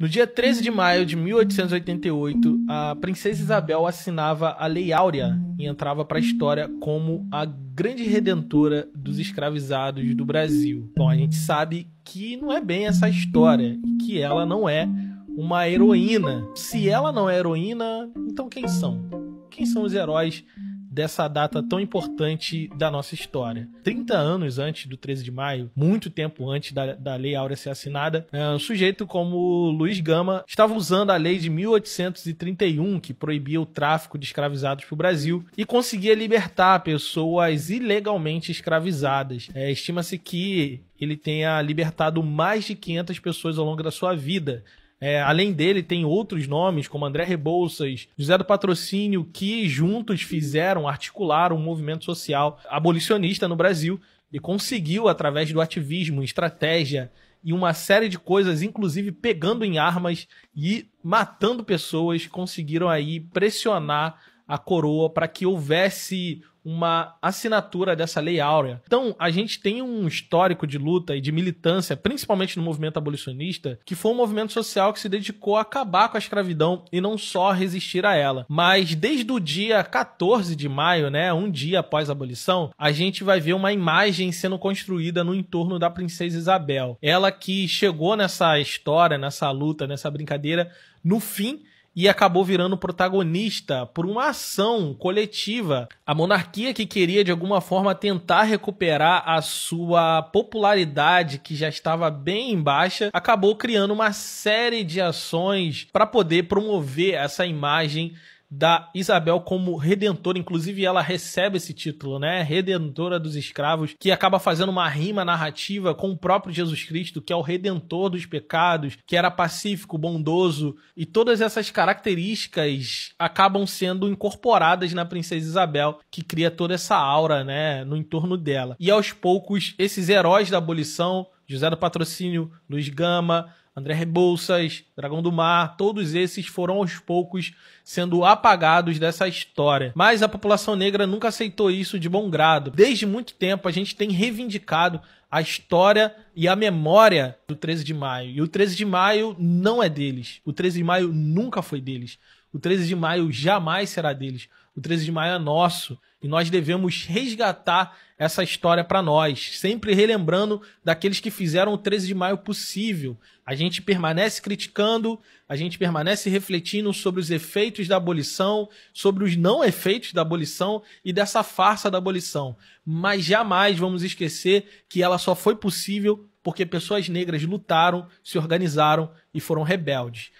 No dia 13 de maio de 1888, a princesa Isabel assinava a Lei Áurea e entrava para a história como a grande redentora dos escravizados do Brasil. Bom, a gente sabe que não é bem essa história, que ela não é uma heroína. Se ela não é heroína, então quem são? Quem são os heróis dessa data tão importante da nossa história. 30 anos antes do 13 de maio, muito tempo antes da, da Lei Áurea ser assinada, um é, sujeito como Luiz Gama estava usando a lei de 1831 que proibia o tráfico de escravizados para o Brasil e conseguia libertar pessoas ilegalmente escravizadas. É, Estima-se que ele tenha libertado mais de 500 pessoas ao longo da sua vida. É, além dele, tem outros nomes, como André Rebouças, José do Patrocínio, que juntos fizeram, articularam um movimento social abolicionista no Brasil e conseguiu, através do ativismo, estratégia e uma série de coisas, inclusive pegando em armas e matando pessoas, conseguiram aí pressionar a coroa para que houvesse uma assinatura dessa Lei Áurea. Então, a gente tem um histórico de luta e de militância, principalmente no movimento abolicionista, que foi um movimento social que se dedicou a acabar com a escravidão e não só resistir a ela. Mas desde o dia 14 de maio, né, um dia após a abolição, a gente vai ver uma imagem sendo construída no entorno da princesa Isabel. Ela que chegou nessa história, nessa luta, nessa brincadeira no fim e acabou virando protagonista por uma ação coletiva. A monarquia que queria de alguma forma tentar recuperar a sua popularidade que já estava bem em baixa, acabou criando uma série de ações para poder promover essa imagem da Isabel como redentora, inclusive ela recebe esse título, né? Redentora dos escravos, que acaba fazendo uma rima narrativa com o próprio Jesus Cristo, que é o redentor dos pecados, que era pacífico, bondoso, e todas essas características acabam sendo incorporadas na princesa Isabel, que cria toda essa aura, né, no entorno dela. E aos poucos, esses heróis da abolição José do Patrocínio, Luiz Gama, André Rebouças, Dragão do Mar, todos esses foram aos poucos sendo apagados dessa história. Mas a população negra nunca aceitou isso de bom grado. Desde muito tempo a gente tem reivindicado a história e a memória do 13 de maio. E o 13 de maio não é deles. O 13 de maio nunca foi deles. O 13 de maio jamais será deles. O 13 de maio é nosso e nós devemos resgatar essa história para nós, sempre relembrando daqueles que fizeram o 13 de maio possível. A gente permanece criticando, a gente permanece refletindo sobre os efeitos da abolição, sobre os não efeitos da abolição e dessa farsa da abolição, mas jamais vamos esquecer que ela só foi possível porque pessoas negras lutaram, se organizaram e foram rebeldes.